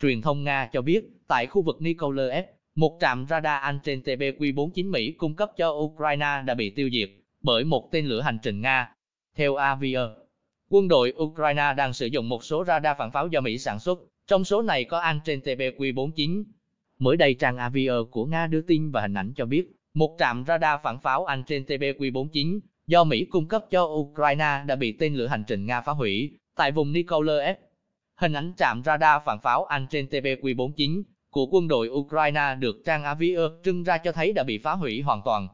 Truyền thông Nga cho biết, tại khu vực Nikolaev, một trạm radar Anten TB-Q-49 Mỹ cung cấp cho Ukraine đã bị tiêu diệt bởi một tên lửa hành trình Nga. Theo Avia, quân đội Ukraine đang sử dụng một số radar phản pháo do Mỹ sản xuất, trong số này có Anten TB-Q-49. Mới đây trang Avia của Nga đưa tin và hình ảnh cho biết, một trạm radar phản pháo Anten TB-Q-49 do Mỹ cung cấp cho Ukraine đã bị tên lửa hành trình Nga phá hủy tại vùng Nikolaev, Hình ảnh trạm radar phản pháo Anh trên TPQ-49 của quân đội Ukraine được trang Avia e trưng ra cho thấy đã bị phá hủy hoàn toàn.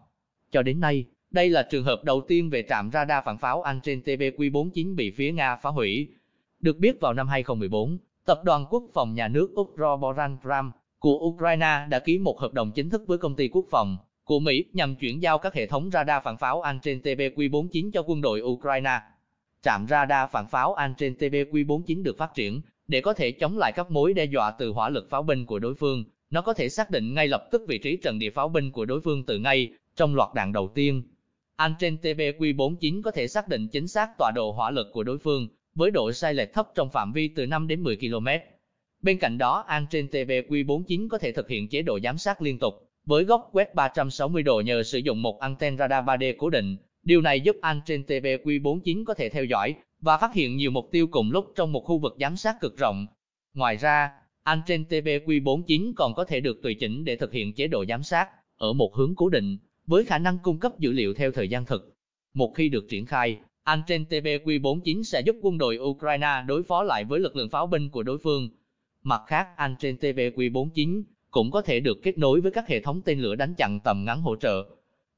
Cho đến nay, đây là trường hợp đầu tiên về trạm radar phản pháo Anh trên TPQ-49 bị phía Nga phá hủy. Được biết vào năm 2014, Tập đoàn Quốc phòng nhà nước Úc Roboran Ram của Ukraine đã ký một hợp đồng chính thức với công ty quốc phòng của Mỹ nhằm chuyển giao các hệ thống radar phản pháo Anh trên TPQ-49 cho quân đội Ukraine. Trạm radar phản pháo An trên TBQ-49 được phát triển, để có thể chống lại các mối đe dọa từ hỏa lực pháo binh của đối phương. Nó có thể xác định ngay lập tức vị trí trận địa pháo binh của đối phương từ ngay trong loạt đạn đầu tiên. An trên TBQ-49 có thể xác định chính xác tọa độ hỏa lực của đối phương, với độ sai lệch thấp trong phạm vi từ 5 đến 10 km. Bên cạnh đó, An trên TBQ-49 có thể thực hiện chế độ giám sát liên tục, với góc quét 360 độ nhờ sử dụng một anten radar 3D cố định, Điều này giúp anh trên TVQ49 có thể theo dõi và phát hiện nhiều mục tiêu cùng lúc trong một khu vực giám sát cực rộng. Ngoài ra, anh trên TVQ49 còn có thể được tùy chỉnh để thực hiện chế độ giám sát ở một hướng cố định, với khả năng cung cấp dữ liệu theo thời gian thực. Một khi được triển khai, anh trên TVQ49 sẽ giúp quân đội Ukraine đối phó lại với lực lượng pháo binh của đối phương. Mặt khác, anh trên TVQ49 cũng có thể được kết nối với các hệ thống tên lửa đánh chặn tầm ngắn hỗ trợ,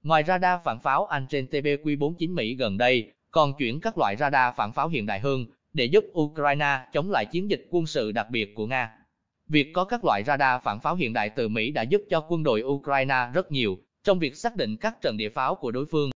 Ngoài radar phản pháo Anh trên TBQ-49 Mỹ gần đây, còn chuyển các loại radar phản pháo hiện đại hơn để giúp Ukraine chống lại chiến dịch quân sự đặc biệt của Nga. Việc có các loại radar phản pháo hiện đại từ Mỹ đã giúp cho quân đội Ukraine rất nhiều trong việc xác định các trận địa pháo của đối phương.